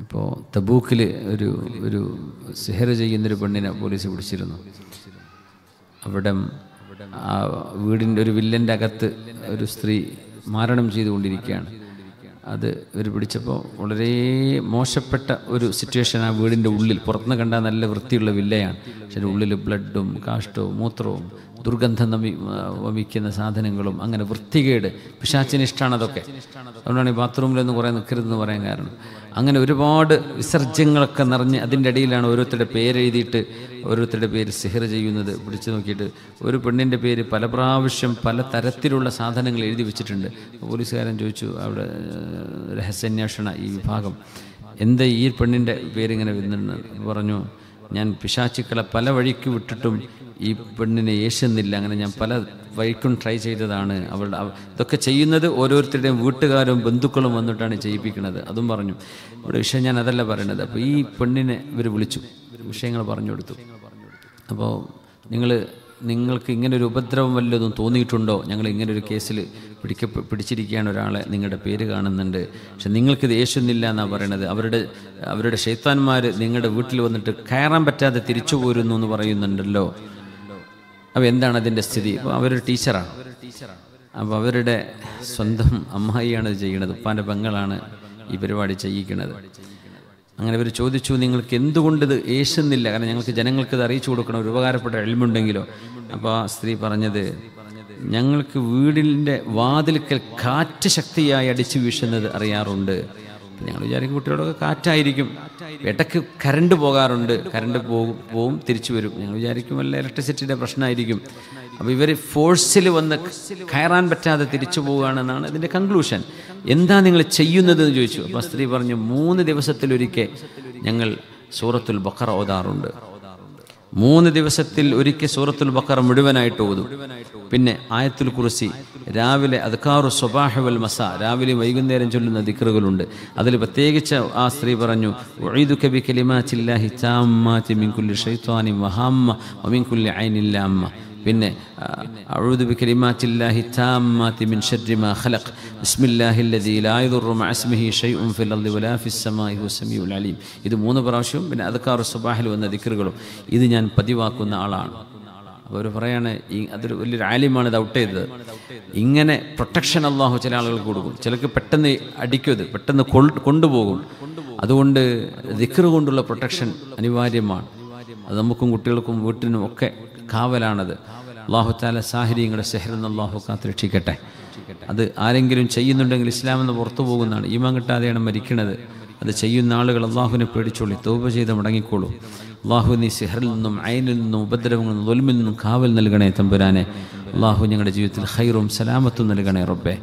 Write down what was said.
ഇപ്പോൾ തബൂക്കിൽ ഒരു ഒരു സിഹർ ചെയ്യുന്നൊരു പെണ്ണിനെ പോലീസ് പിടിച്ചിരുന്നു അവിടെ ആ വീടിൻ്റെ ഒരു വില്ലൻ്റെ അകത്ത് ഒരു സ്ത്രീ മാരണം ചെയ്തുകൊണ്ടിരിക്കുകയാണ് അത് ഇവർ പിടിച്ചപ്പോൾ വളരെ മോശപ്പെട്ട ഒരു സിറ്റുവേഷൻ ആ വീടിൻ്റെ ഉള്ളിൽ പുറത്തുനിന്ന് കണ്ടാൽ നല്ല വൃത്തിയുള്ള വില്ലയാണ് പക്ഷേ ഉള്ളിൽ ബ്ലഡും കാഷ്ടവും മൂത്രവും ദുർഗന്ധം വമിക്കുന്ന സാധനങ്ങളും അങ്ങനെ വൃത്തികേട് പിശാച്ചിനിഷ്ടാണ് അതൊക്കെ അതുകൊണ്ടാണ് ഈ ബാത്റൂമിലൊന്നും കുറേ നിൽക്കരുതെന്ന് പറയാൻ കാരണം അങ്ങനെ ഒരുപാട് വിസർജ്യങ്ങളൊക്കെ നിറഞ്ഞ് അതിൻ്റെ ഇടയിലാണ് ഓരോരുത്തരുടെ പേരെഴുതിയിട്ട് ഓരോരുത്തരുടെ പേര് സിഹർ ചെയ്യുന്നത് പിടിച്ചു നോക്കിയിട്ട് ഒരു പെണ്ണിൻ്റെ പേര് പല പ്രാവശ്യം പല തരത്തിലുള്ള സാധനങ്ങൾ എഴുതി വെച്ചിട്ടുണ്ട് പോലീസുകാരൻ ചോദിച്ചു അവിടെ രഹസ്യാന്വേഷണ ഈ വിഭാഗം എന്താ ഈ പെണ്ണിൻ്റെ പേരിങ്ങനെ വരുന്നുണ്ട് പറഞ്ഞു ഞാൻ പിശാച്ചുക്കളെ പല വഴിക്ക് വിട്ടിട്ടും ഈ പെണ്ണിനെ ഏശുന്നില്ല അങ്ങനെ ഞാൻ പല വഴിക്കും ട്രൈ ചെയ്തതാണ് അവളുടെ ഇതൊക്കെ ചെയ്യുന്നത് ഓരോരുത്തരുടെയും വീട്ടുകാരും ബന്ധുക്കളും വന്നിട്ടാണ് ചെയ്യിപ്പിക്കുന്നത് അതും പറഞ്ഞു ഇവിടെ വിഷയം ഞാൻ അതല്ല പറയണത് അപ്പോൾ ഈ പെണ്ണിനെ ഇവർ വിളിച്ചു വിഷയങ്ങൾ പറഞ്ഞു കൊടുത്തു അപ്പോൾ നിങ്ങൾ നിങ്ങൾക്ക് ഇങ്ങനെ ഒരു ഉപദ്രവം വല്ലതും തോന്നിയിട്ടുണ്ടോ ഞങ്ങൾ ഇങ്ങനെ ഒരു കേസിൽ പിടിക്ക പിടിച്ചിരിക്കുകയാണ് ഒരാളെ നിങ്ങളുടെ പേര് കാണുന്നുണ്ട് പക്ഷെ നിങ്ങൾക്ക് ദേഷ്യമില്ല എന്നാണ് പറയണത് അവരുടെ അവരുടെ ഷെയ്ത്താന്മാർ നിങ്ങളുടെ വീട്ടിൽ വന്നിട്ട് കയറാൻ പറ്റാതെ തിരിച്ചു പോരുന്നു എന്ന് പറയുന്നുണ്ടല്ലോ അപ്പോൾ എന്താണ് അതിൻ്റെ സ്ഥിതി അപ്പോൾ അവരൊരു ടീച്ചറാണ് അപ്പോൾ അവരുടെ സ്വന്തം അമ്മായിയാണ് ചെയ്യണത് ഉപ്പാൻ്റെ പെങ്ങളാണ് ഈ പരിപാടി ചെയ്യിക്കണത് അങ്ങനെ ഇവർ ചോദിച്ചു നിങ്ങൾക്ക് എന്തുകൊണ്ട് ഇത് ഏശുന്നില്ല കാരണം ഞങ്ങൾക്ക് ജനങ്ങൾക്ക് ഇത് അറിയിച്ചു കൊടുക്കണം ഒരു ഉപകാരപ്പെട്ട എളിമുണ്ടെങ്കിലോ അപ്പോൾ ആ സ്ത്രീ പറഞ്ഞത് ഞങ്ങൾക്ക് വീടിൻ്റെ വാതിൽക്കൽ കാറ്റ് ശക്തിയായി അടിച്ചു വീശുന്നത് അറിയാറുണ്ട് ഞങ്ങൾ വിചാരിക്കും കുട്ടികളൊക്കെ കാറ്റായിരിക്കും ഇടയ്ക്ക് കരണ്ട് പോകാറുണ്ട് കരണ്ട് പോകും പോവും തിരിച്ചു വരും ഞങ്ങൾ വിചാരിക്കും വല്ല ഇലക്ട്രിസിറ്റിയുടെ പ്രശ്നമായിരിക്കും അപ്പോൾ ഇവർ ഫോഴ്സിൽ വന്ന് കയറാൻ പറ്റാതെ തിരിച്ചു പോവുകയാണെന്നാണ് ഇതിൻ്റെ കൺക്ലൂഷൻ എന്താ നിങ്ങൾ ചെയ്യുന്നത് എന്ന് ചോദിച്ചു അപ്പോൾ സ്ത്രീ പറഞ്ഞു മൂന്ന് ദിവസത്തിലൊരിക്കൽ ഞങ്ങൾ സൂറത്തുൽ ബക്കർ ഓതാറുണ്ട് മൂന്ന് ദിവസത്തിൽ ഒരിക്കൽ സൂറത്തുൽ ബക്കർ മുഴുവനായിട്ട് ഓതും പിന്നെ ആയത്തുൽ കുറിസി രാവിലെ അദ്ക്കാറു വൽ മസ രാവിലെ വൈകുന്നേരം ചൊല്ലുന്ന ദിക്റുകളുണ്ട് അതിൽ പ്രത്യേകിച്ച് ആ സ്ത്രീ പറഞ്ഞു ഒഴിതു കലിമാ ചില്ലാഹി ചാമ്മാ ഷെയ്ത്വാനി വഹാമ്മ അയനില്ലാമ്മ പിന്നെ അഊദു മിൻ ബിസ്മില്ലാഹി അല്ലദീ ലാ യദുറു ഫിൽ വലാ ഹുവ സമീഉൽ അലീം ഇത് മൂന്ന് പ്രാവശ്യവും പിന്നെ അതക്കാർ സുബാഹിൽ വന്ന ദിക്കറുകളും ഇത് ഞാൻ പതിവാക്കുന്ന ആളാണ് അവർ പറയാണ് അതൊരു വലിയൊരു ആലിമാണ് ഇത് ഔട്ട് ചെയ്തത് ഇങ്ങനെ പ്രൊട്ടക്ഷൻ അള്ളാഹു ചില ആളുകൾക്ക് കൊടുക്കും ചിലക്ക് പെട്ടെന്ന് അടിക്കും ഇത് പെട്ടെന്ന് കൊണ്ടുപോകും അതുകൊണ്ട് ദിക്കറ് കൊണ്ടുള്ള പ്രൊട്ടക്ഷൻ അനിവാര്യമാണ് അത് നമുക്കും കുട്ടികൾക്കും വീട്ടിനും ഒക്കെ കാവലാണത് അള്ളാഹുത്താല സാഹചര്യങ്ങളുടെ സെഹ്റെന്ന് അള്ളാഹു രക്ഷിക്കട്ടെ അത് ആരെങ്കിലും ചെയ്യുന്നുണ്ടെങ്കിൽ എന്ന് പുറത്തു പോകുന്നതാണ് ഈമാൻ കിട്ടാതെയാണ് മരിക്കുന്നത് അത് ചെയ്യുന്ന ആളുകൾ അള്ളാഹുവിനെ പേടിച്ചോളി തോപ ചെയ്ത് മുടങ്ങിക്കോളൂ അള്ളാഹു നീ സിഹറിൽ നിന്നും അയനിൽ നിന്നും ഉപദ്രവങ്ങളിൽ നിന്നും ഒലുമിൽ നിന്നും കാവൽ നൽകണേ തമ്പുരാനെ അള്ളാഹു ഞങ്ങളുടെ ജീവിതത്തിൽ ഹൈറും സലാമത്തും നൽകണേ റബ്ബെ